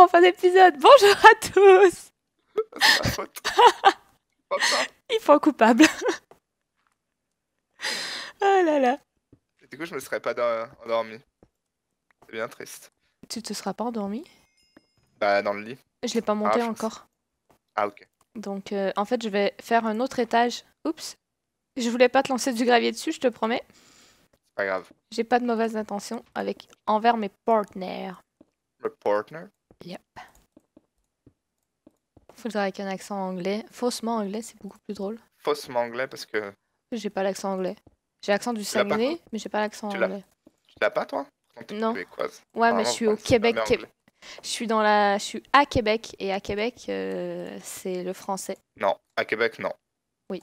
en fin d'épisode. Bonjour à tous. Ma faute. Ils font coupable. oh là là. du coup, je me serais pas endormi. C'est bien triste. Tu te seras pas endormi Bah, dans le lit. Je l'ai pas ah, monté encore. Ah, ok. Donc, euh, en fait, je vais faire un autre étage. Oups. Je voulais pas te lancer du gravier dessus, je te promets. Pas grave. J'ai pas de mauvaises intentions avec envers mes partenaires. mes partenaires. Yep. Faut le dire avec un accent anglais. Faussement anglais, c'est beaucoup plus drôle. Faussement anglais parce que. J'ai pas l'accent anglais. J'ai l'accent du Saguenay, mais j'ai pas l'accent anglais. Tu l'as pas toi Non. Ouais, mais je suis au Québec. Je suis dans la, je suis à Québec et à Québec, euh, c'est le français. Non, à Québec, non. Oui.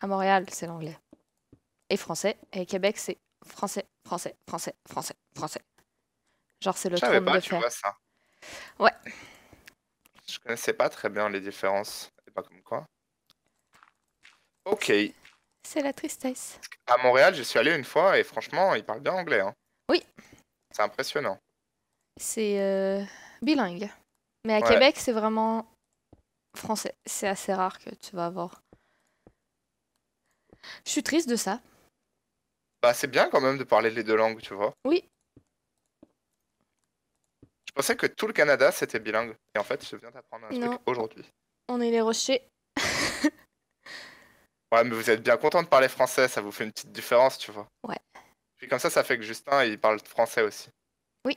À Montréal, c'est l'anglais et français. Et Québec, c'est français, français, français, français, français. Genre, c'est le je de tu ça. Ouais. Je connaissais pas très bien les différences. Et pas comme quoi. Ok. C'est la tristesse. À Montréal, je suis allé une fois et franchement, ils parlent bien anglais. Hein. Oui. C'est impressionnant. C'est euh, bilingue. Mais à Québec, c'est vraiment français. C'est assez rare que tu vas avoir. Je suis triste de ça. Bah, c'est bien quand même de parler les deux langues, tu vois. Oui. Je pensais que tout le Canada c'était bilingue. Et en fait, je viens d'apprendre un truc aujourd'hui. On est les rochers. ouais, mais vous êtes bien content de parler français, ça vous fait une petite différence, tu vois. Ouais. Puis comme ça, ça fait que Justin, il parle français aussi. Oui.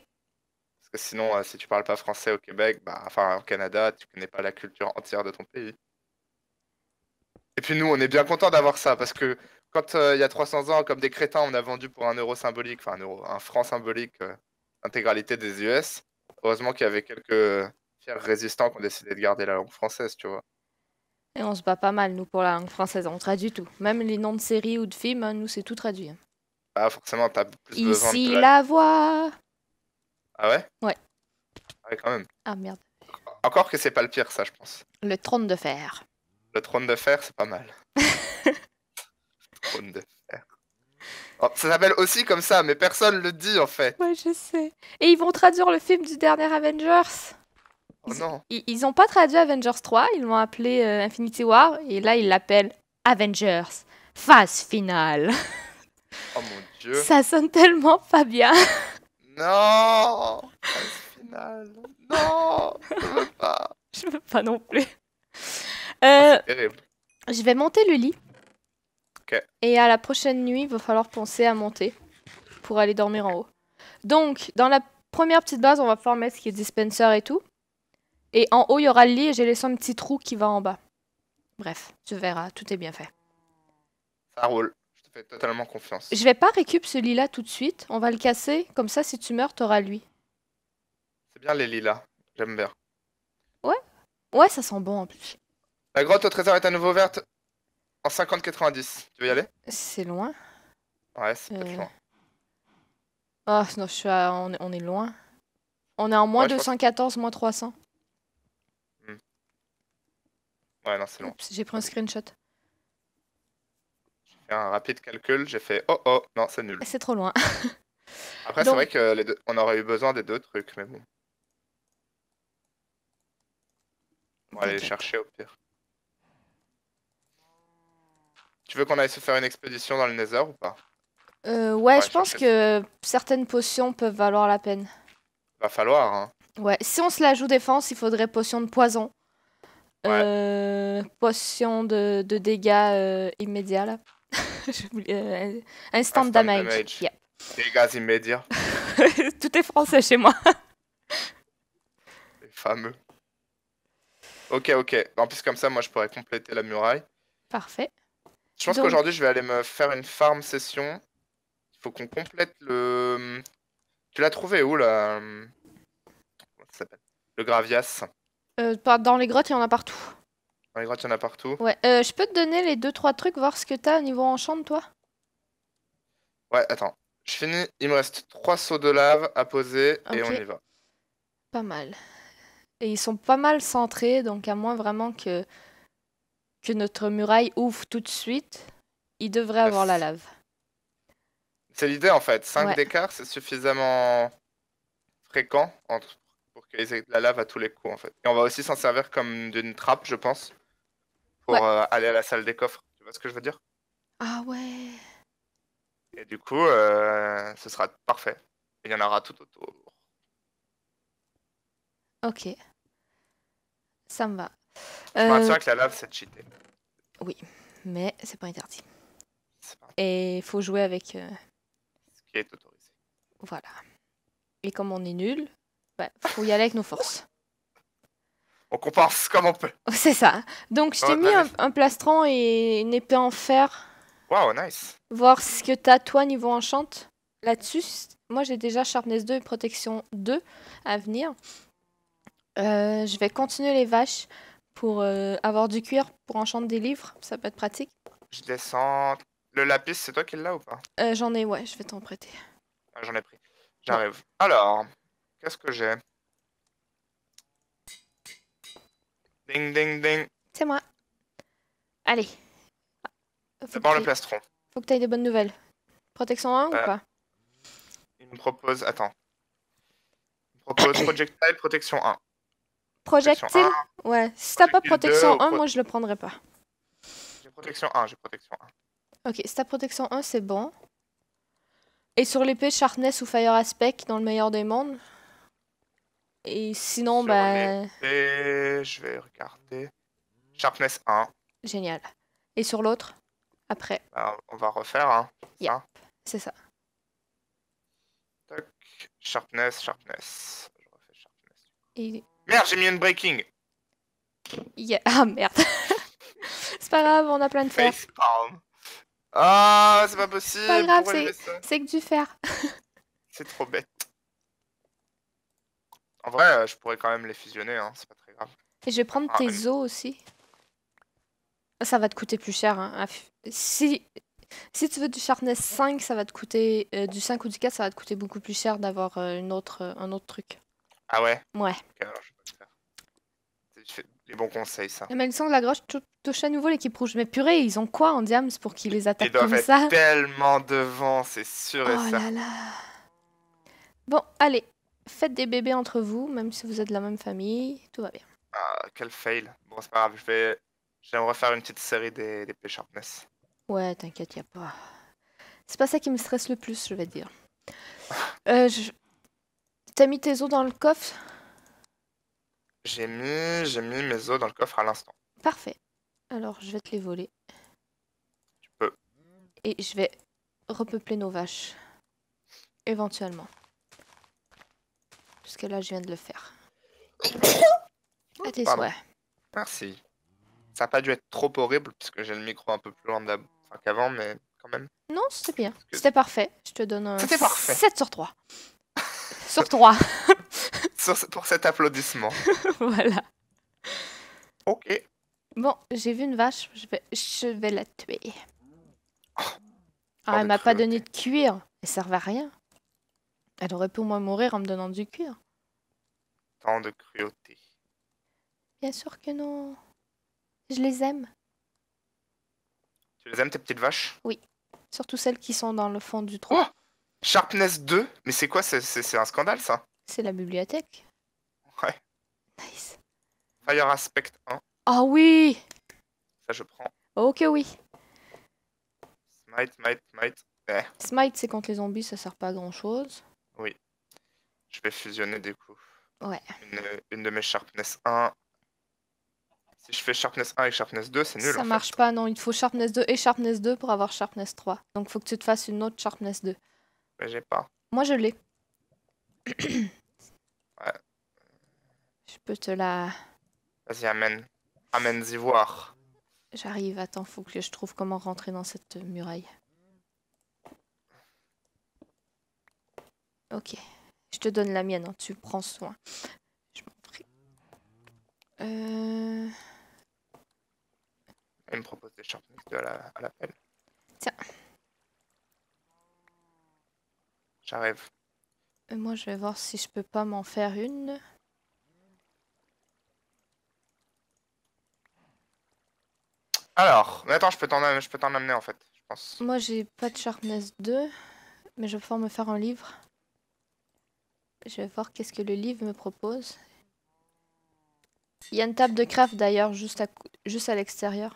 Parce que sinon, euh, si tu parles pas français au Québec, bah, enfin au Canada, tu connais pas la culture entière de ton pays. Et puis nous, on est bien content d'avoir ça, parce que quand euh, il y a 300 ans, comme des crétins, on a vendu pour un euro symbolique, enfin un franc symbolique, l'intégralité euh, des US heureusement qu'il y avait quelques fiers résistants qui ont décidé de garder la langue française, tu vois. Et on se bat pas mal, nous, pour la langue française. On traduit tout. Même les noms de séries ou de films, hein, nous, c'est tout traduit. Hein. Ah, forcément, t'as plus besoin de... Ici, la voix Ah ouais Ouais. Ah quand même. Ah, merde. Encore que c'est pas le pire, ça, je pense. Le trône de fer. Le trône de fer, c'est pas mal. trône de Oh, ça s'appelle aussi comme ça, mais personne le dit en fait. Ouais, je sais. Et ils vont traduire le film du dernier Avengers. Oh non. Ils, n'ont pas traduit Avengers 3, ils l'ont appelé euh, Infinity War, et là ils l'appellent Avengers, phase finale. Oh mon dieu. Ça sonne tellement pas bien. Non Phase finale. Non Je veux pas. Je veux pas non plus. Euh, terrible. Je vais monter le lit et à la prochaine nuit, il va falloir penser à monter pour aller dormir en haut. Donc, dans la première petite base, on va pouvoir mettre ce qui est dispenser et tout. Et en haut, il y aura le lit et j'ai laissé un petit trou qui va en bas. Bref, tu verras, tout est bien fait. Ça roule. Je te fais totalement confiance. Je vais pas récupérer ce lit-là tout de suite. On va le casser. Comme ça, si tu meurs, t'auras lui. C'est bien les lits-là. J'aime bien. Ouais. Ouais, ça sent bon en plus. La grotte au trésor est à nouveau verte. 50-90, tu veux y aller C'est loin. Ouais, c'est pas euh. loin. Oh, non, je suis à... on, est loin. On est en moins 214, moins 300. Hmm. Ouais, non, c'est loin. J'ai pris un screenshot. J'ai fait un rapide calcul, j'ai fait oh oh, non, c'est nul. Eh, c'est trop loin. Après, c'est vrai que on aurait eu besoin des deux trucs, mais bon. On va aller chercher au pire. Tu veux qu'on aille se faire une expédition dans le Nether ou pas euh, ouais, je pense que certaines potions peuvent valoir la peine. Va falloir, hein. Ouais, si on se la joue défense, il faudrait potion de poison. Euh, potion de, dégâts immédiats, là. instant, instant, damage. Dégâts immédiats. Tout est français chez moi. Les fameux. Ok, ok. En plus, comme ça, moi, je pourrais compléter la muraille. Parfait. Je pense qu'aujourd'hui, je vais aller me faire une farm session. Il faut qu'on complète le. Tu l'as trouvé où là Le Gravias. Euh, dans les grottes, il y en a partout. Dans les grottes, il y en a partout. Ouais, euh, je peux te donner les 2-3 trucs, voir ce que t'as au niveau enchant, toi Ouais, attends. Je finis, il me reste 3 sauts de lave à poser et on y va. Pas mal. Et ils sont pas mal centrés, donc à moins vraiment que notre muraille ouvre tout de suite, il devrait avoir la lave. C'est l'idée en fait. 5 c'est suffisamment fréquent entre... pour qu'ils aient de la lave à tous les coups en fait. Et on va aussi s'en servir comme d'une trappe, je pense, pour euh, aller à la salle des coffres. Tu vois ce que je veux dire Ah ouais. Et du coup, euh, ce sera parfait. Il y en aura tout autour. Ok. Ça me va. Je euh, que la lave, c'est cheaté. Oui, mais c'est pas interdit. Et il faut jouer avec. Euh, ce qui est autorisé. Voilà. Et comme on est nul, il bah, faut y aller avec nos forces. On compense comme on peut. C'est ça. Donc je t'ai oh, mis un, plastron et une épée en fer. Wow, nice. Voir ce que t'as toi niveau enchante. Là-dessus, moi j'ai déjà sharpness 2 et protection 2 à venir. Euh, je vais continuer les vaches pour euh, avoir du cuir pour enchanter des livres. Ça peut être pratique. Je descends. Le lapis, c'est toi qui l'as ou pas euh, J'en ai, ouais, je vais t'en prêter. Ah, j'en ai pris. J'arrive. Alors, qu'est-ce que j'ai Ding, ding, ding. C'est moi. Allez. Faut le plastron. Faut que t'ailles des bonnes nouvelles. Protection 1 ou euh, pas Il me propose. Attends. Il me propose Projectile Protection 1 projectile Ouais, si t'as pas protection 1, moi je le prendrais pas. J'ai protection 1, j'ai protection 1. Ok, si t'as protection 1, c'est bon. Et sur l'épée Sharpness ou Fire Aspect, dans le meilleur des mondes. Et sinon, sur ben. je vais regarder. Sharpness 1. Génial. Et sur l'autre Après. Bah, on va refaire, hein. c'est ça. Toc. Sharpness, sharpness. Je refais sharpness. Et Merde, j'ai mis un breaking. Ah merde. c'est pas grave, on a plein de fer. Ah, c'est pas possible. C'est pas grave, c'est que du fer. c'est trop bête. En vrai, euh, je pourrais quand même les fusionner, hein. c'est pas très grave. Et je vais prendre ah, tes os aussi. Ça va te coûter plus cher. Hein, si... si tu veux du sharpness 5, ça va te coûter. Euh, du 5 ou du 4, ça va te coûter beaucoup plus cher d'avoir euh, autre, un autre truc. Ah ouais Ouais les bons conseils, ça. Mais le sont de la Groche touche à nouveau l'équipe rouge. Mais purée, ils ont quoi en diams pour qu'ils les attaquent comme ça Ils doivent être tellement devant, c'est sûr et oh Là là. Bon, allez, faites des bébés entre vous, même si vous êtes de la même famille, tout va bien. Ah, quel fail. Bon, c'est pas grave, je vais... J'aimerais faire une petite série des, des Ouais, t'inquiète, y a pas... C'est pas ça qui me stresse le plus, je vais te dire. Euh, T'as mis tes os dans le coffre j'ai mis, j'ai mis mes os dans le coffre à l'instant. Parfait. Alors, je vais te les voler. Tu peux. Et je vais repeupler nos vaches. Éventuellement. Parce que là, je viens de le faire. à tes souhaits. Merci. Ça n'a pas dû être trop horrible, puisque j'ai le micro un peu plus loin qu'avant, mais quand même. Non, c'était bien. C'était parfait. Je te donne un... 7 sur 3. sur 3. pour cet applaudissement. voilà. Ok. Bon, j'ai vu une vache, je vais, je vais la tuer. Oh. Ah, elle oh, m'a pas donné de cuir, elle servait à rien. Elle aurait pu au moins mourir en me donnant du cuir. Tant de cruauté. Bien sûr que non. Je les aime. Tu les aimes tes petites vaches Oui. Surtout celles qui sont dans le fond du trou. Oh Sharpness 2 Mais c'est quoi C'est un scandale ça c'est la bibliothèque Ouais. Nice. Fire Aspect 1. Ah oui Ça, je prends. Ok, oui. Smite, smite, smite. Eh. Smite, c'est contre les zombies, ça sert pas à grand chose. Oui. Je vais fusionner des coups. Ouais. Une, de mes Sharpness 1. Si je fais Sharpness 1 et Sharpness 2, c'est nul. Ça marche pas, non. Il faut Sharpness 2 et Sharpness 2 pour avoir Sharpness 3. Donc faut que tu te fasses une autre Sharpness 2. Mais bah, j'ai pas. Moi, je l'ai. ouais. Je peux te la. Vas-y, amène. Amène-y voir. J'arrive, attends, faut que je trouve comment rentrer dans cette muraille. Ok. Je te donne la mienne, hein, tu prends soin. Je m'en prie. Euh... Elle me propose des sharpness à la, à la pelle. Tiens. J'arrive. Moi, je vais voir si je peux pas m'en faire une. Alors, mais attends, je peux t'en amener en fait, je pense. Moi, j'ai pas de sharpness 2, mais je vais pouvoir me faire un livre. Je vais voir qu'est-ce que le livre me propose. Il y a une table de craft d'ailleurs, juste à, juste à l'extérieur.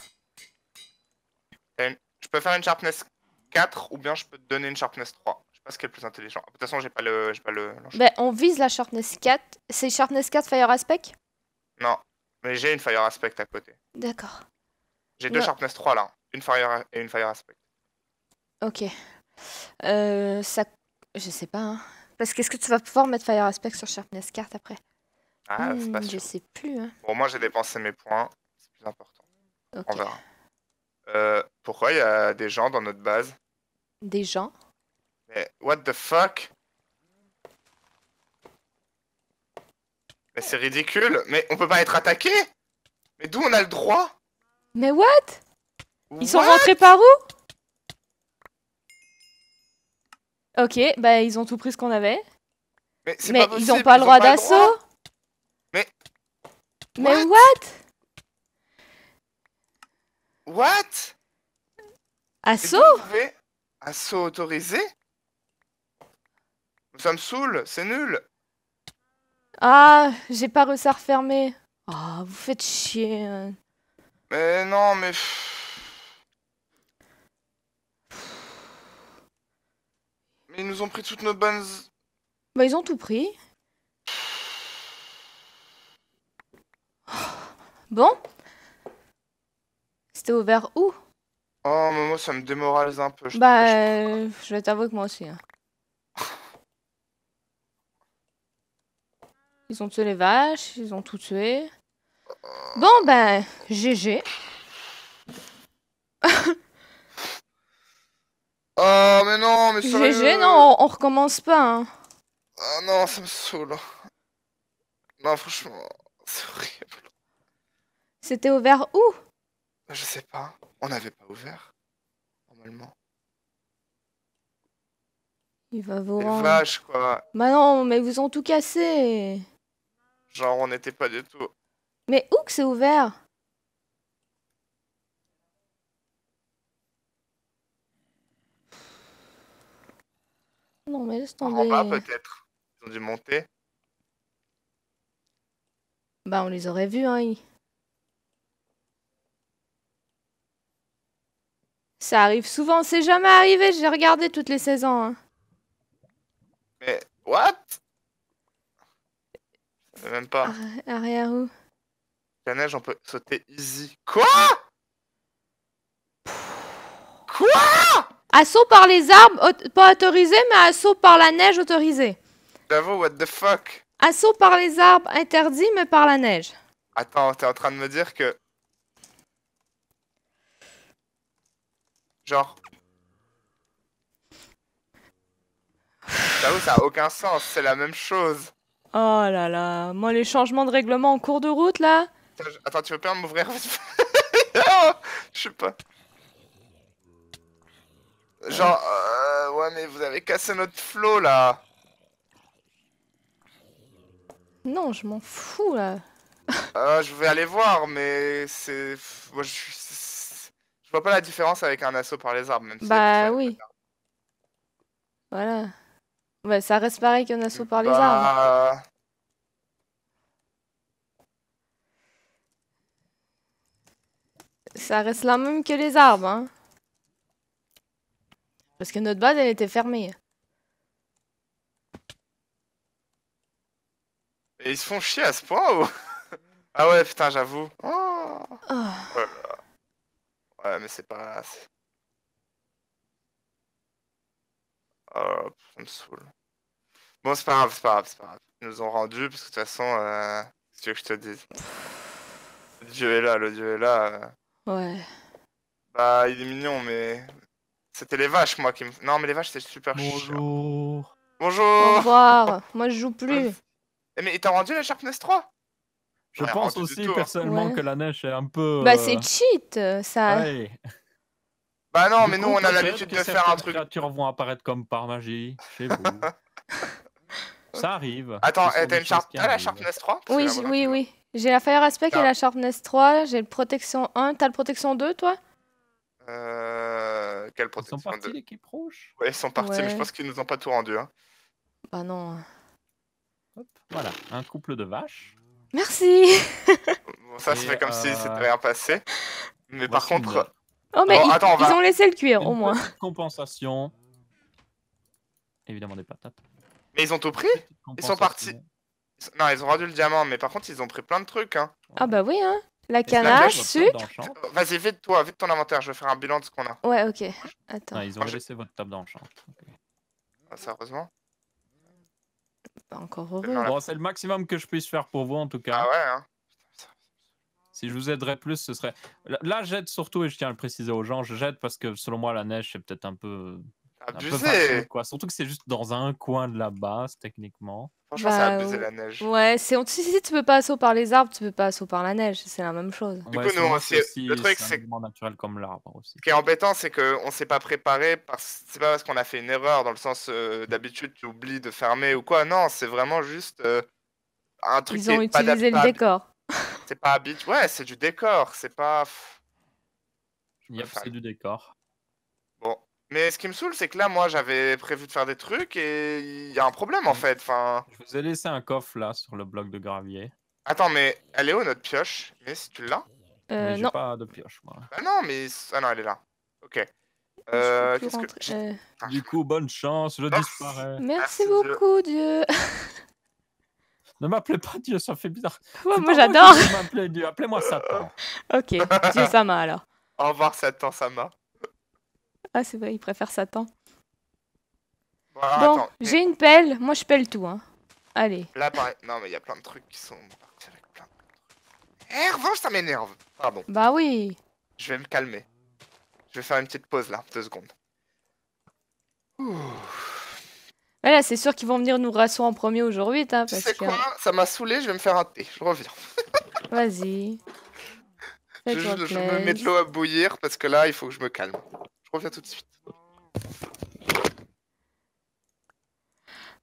Je peux faire une sharpness 4 ou bien je peux te donner une sharpness 3 sais pas ce qui est le plus intelligent. De toute façon, j'ai pas le. J'ai pas le ben, on vise la Sharpness 4. C'est Sharpness 4 Fire Aspect Non, mais j'ai une Fire Aspect à côté. D'accord. J'ai deux Sharpness 3 là, une Fire et une Fire Aspect. Ok. Euh, ça. Je sais pas. Hein. Parce qu'est-ce que tu vas pouvoir mettre Fire Aspect sur Sharpness 4 après Ah, hmm, Je sais plus. Hein. Bon, moi j'ai dépensé mes points, c'est plus important. On verra. Euh, pourquoi il y a des gens dans notre base Des gens mais eh, what the fuck Mais c'est ridicule Mais on peut pas être attaqué Mais d'où on a le droit Mais what Ils sont rentrés par où Ok, bah ils ont tout pris ce qu'on avait. Mais, c'est pas ils ont pas le droit d'assaut Mais... Mais what What Assaut Assaut autorisé ça me saoule, c'est nul. Ah, j'ai pas ça à Ah, oh, vous faites chier. Hein. Mais non, mais... Mais ils nous ont pris toutes nos bonnes... Bah ils ont tout pris. Bon. C'était ouvert où Oh, mais moi ça me démoralise un peu. bah, euh, je, vais t'avouer que moi aussi. Hein. Ils ont tué les vaches, ils ont tout tué. Bon, ben, GG. Oh mais non, mais ça. GG, non, on, recommence pas. Oh Ah non, ça me saoule. Non, franchement, c'est horrible. C'était ouvert où Je sais pas. On n'avait pas ouvert, normalement. Il va vous Les vaches, quoi. Bah non, mais ils vous ont tout cassé. Genre, on n'était pas du tout. Mais où que c'est ouvert Non, mais laisse tomber. En bas, peut-être. Ils ont dû monter. Bah, on les aurait vus, hein. Ça arrive souvent, c'est jamais arrivé, j'ai regardé toutes les saisons. Hein. Mais, what même pas. arrière où La neige, on peut sauter easy. Quoi Quoi Assaut par les arbres, pas autorisé, mais assaut par la neige autorisé. J'avoue, what the fuck Assaut par les arbres interdit, mais par la neige. Attends, t'es en train de me dire que... Genre... J'avoue, ça a aucun sens, c'est la même chose. Oh là là, moi les changements de règlement en cours de route là Attends, tu veux pas m'ouvrir Je sais pas. Genre, euh, ouais mais vous avez cassé notre flow là Non, je m'en fous là euh, Je vais aller voir mais c'est... je vois pas la différence avec un assaut par les arbres même si... Bah oui. Voilà. Ouais, bah, ça reste pareil qu'un assaut par les arbres. Bah, ça reste la même que les arbres, hein. Parce que notre base, elle était fermée. Et ils se font chier à ce point ou... Ah ouais, putain, j'avoue. Oh. Oh ouais, mais c'est pas... Oh, ah, ça me saoule. Bon, c'est pas grave, c'est pas grave, c'est pas grave. Ils nous ont rendu, parce que de toute façon, euh, ce que je te dis. Le dieu est là, le dieu est là. Euh. Ouais. Bah, il est mignon, mais. C'était les vaches, moi, qui me. Non, mais les vaches, c'est super chou. Bonjour. Bonjour. Au revoir. moi, je joue plus. Ah, mais t'as rendu la Sharpness 3 Je pense aussi, hein. personnellement, que la neige est un peu. Bah, euh, c'est cheat, ça. Ouais. Bah non, mais nous, on a l'habitude de faire un truc. Les créatures vont apparaître comme par magie chez vous. Ça arrive. Attends, eh, t'as une la Sharpness 3 Oui, oui, oui. J'ai la Fire Aspect et la Sharpness 3, j'ai le Protection 1. T'as le Protection 2, toi Euh. Quelle Protection 2 Ils sont partis, l'équipe rouge Ouais, ils sont partis, mais je pense qu'ils nous ont pas tout rendu. Hein. Bah non. Hop, voilà, un couple de vaches. Merci bon, Ça, se fait comme si euh, c'était rien passé. Mais par contre, Oh, mais ils, ont laissé le cuir, au moins. Compensation. Évidemment, des patates. Mais ils ont tout pris Ils sont partis. Non, ils ont rendu le diamant, mais par contre, ils ont pris plein de trucs. Hein. Ah, bah oui, hein. La canache, sucre. Vas-y, vite toi, vite ton inventaire, je vais faire un bilan de ce qu'on a. Ouais, ok. Attends. ils ont laissé votre table d'enchant. Okay. Ah, sérieusement Pas bah, Encore heureux. Bon, c'est le maximum que je puisse faire pour vous en tout cas. Ah ouais, hein. Si je vous aiderais plus, ce serait. Là, j'aide surtout, et je tiens à le préciser aux gens, je jette parce que selon moi, la neige, c'est peut-être un peu. Abusé ah, quoi. Surtout que c'est juste dans un coin de la base, techniquement. Franchement, bah, c'est abusé la neige. Ouais, c'est si, tu peux pas assaut par les arbres, tu peux pas assaut par la neige, c'est la même chose. Du coup, nous, le truc, c'est naturel comme l'arbre aussi. Ce qui est embêtant, c'est qu'on s'est pas préparé. Parce... C'est pas parce qu'on a fait une erreur dans le sens euh, d'habitude, tu oublies de fermer ou quoi. Non, c'est vraiment juste euh, un truc. Ils ont utilisé le décor. C'est pas habitué. Ouais, c'est du décor. C'est pas. c'est du décor. Bon. Mais ce qui me saoule, c'est que là, moi, j'avais prévu de faire des trucs et il y a un problème en mm. fait. Enfin... Je vous ai laissé un coffre là sur le bloc de gravier. Attends, mais elle est où notre pioche Mais si tu l'as euh, J'ai pas de pioche Ah non, mais. Ah non, elle est là. Ok. Euh, euh. Du coup, bonne chance, je ah. Merci. Merci, beaucoup, Dieu. Ne m'appelez pas Dieu, ça fait bizarre. moi j'adore. appelez-moi Satan. ok, Dieu Sama alors. Au revoir Satan Sama. Ah c'est vrai, il préfère Satan. Bon, j'ai une pelle, moi je pelle tout. Hein. Allez. Là non mais il y a plein de trucs qui sont Eh, revanche, ça m'énerve. Pardon. Bah oui. Je vais me calmer. Je vais faire une petite pause là, deux secondes. Ouh. Voilà, c'est sûr qu'ils vont venir nous rassurer en premier aujourd'hui. tu sais quoi Ça m'a saoulé, je vais me faire un thé. Je reviens. Vas-y. Je, me mets de l'eau à bouillir parce que là, il faut que je me calme. Je reviens tout de suite.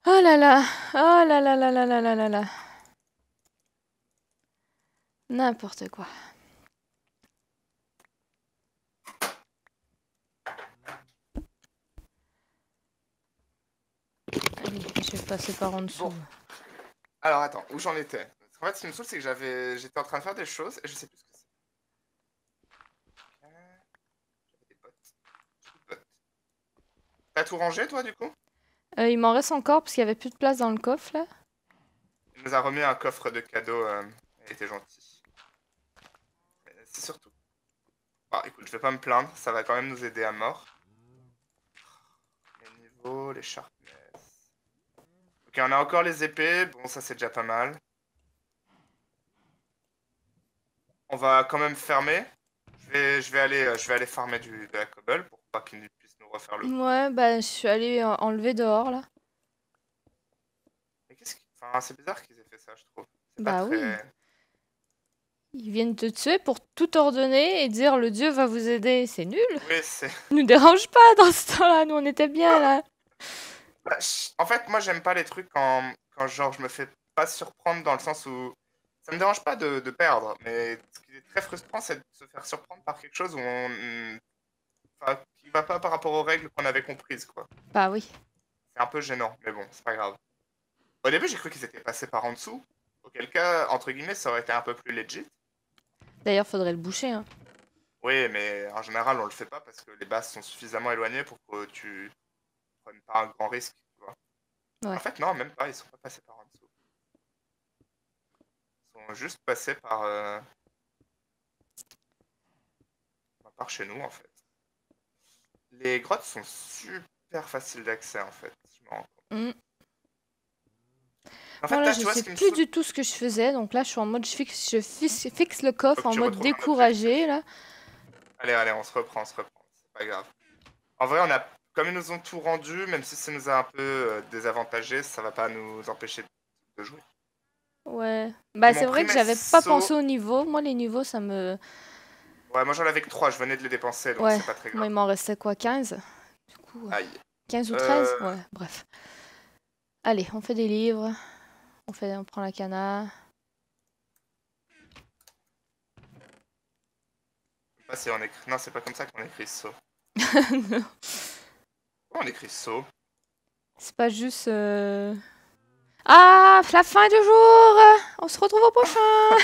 Oh là là Oh là là là là là là là là N'importe quoi. je vais passer par en dessous. Alors attends, où j'en étais En fait, ce qui me saoule, c'est que j'avais, j'étais en train de faire des choses et je sais plus ce que c'est. Euh, T'as tout rangé, toi, du coup euh, Il m'en reste encore parce qu'il y avait plus de place dans le coffre, là. Il nous a remis un coffre de cadeaux. Euh, il était gentil. C'est surtout. Bah, écoute, je vais pas me plaindre, ça va quand même nous aider à mort. Les niveaux, les y en a encore les épées. Bon, ça c'est déjà pas mal. On va quand même fermer. Je vais, je vais aller, euh, je vais aller farmer du, de la cobble pour pas qu'ils puissent nous refaire le. Ouais, bah je suis allé enlever dehors là. c'est bizarre qu'ils aient fait ça, je trouve. Bah oui. Ils viennent te tuer pour tout ordonner et dire le dieu va vous aider. C'est nul. Oui, nous dérange pas dans ce temps-là. Nous, on était bien là. Bah, en fait, moi, j'aime pas les trucs quand, genre, je me fais pas surprendre dans le sens où ça me dérange pas de, perdre, mais ce qui est très frustrant, c'est de se faire surprendre par quelque chose où on. Mm, qui va pas par rapport aux règles qu'on avait comprises, quoi. Bah oui. C'est un peu gênant, mais bon, c'est pas grave. Au début, j'ai cru qu'ils étaient passés par en dessous, auquel cas, entre guillemets, ça aurait été un peu plus legit. D'ailleurs, faudrait le boucher, hein. Oui, mais en général, on le fait pas parce que les bases sont suffisamment éloignées pour que tu pas un grand risque. En fait, non, même pas, ils sont pas passés par en dessous. Ils sont juste passés par, euh, bah, par chez nous, en fait. Les grottes sont super faciles d'accès, en fait. Je sais plus du tout ce que je faisais, donc là, je suis en mode, je fixe, je fixe le coffre en mode découragé, là. Allez, allez, on se reprend, on se reprend. C'est pas grave. En vrai, on a comme ils nous ont tout rendu, même si ça nous a un peu euh, désavantagé, ça va pas nous empêcher de jouer. Ouais. Bah, c'est vrai que j'avais pas pensé au niveau. Moi, les niveaux, ça me. Ouais, moi j'en avais que 3, je venais de les dépenser, donc c'est pas très grave. Moi, il m'en restait quoi 15 Du coup. 15 ou 13 euh, Ouais, bref. Allez, on fait des livres. On, fait, on prend la cana. on Non, c'est pas comme ça qu'on écrit saut. on C'est pas juste... Euh, ah, la fin du jour On se retrouve au prochain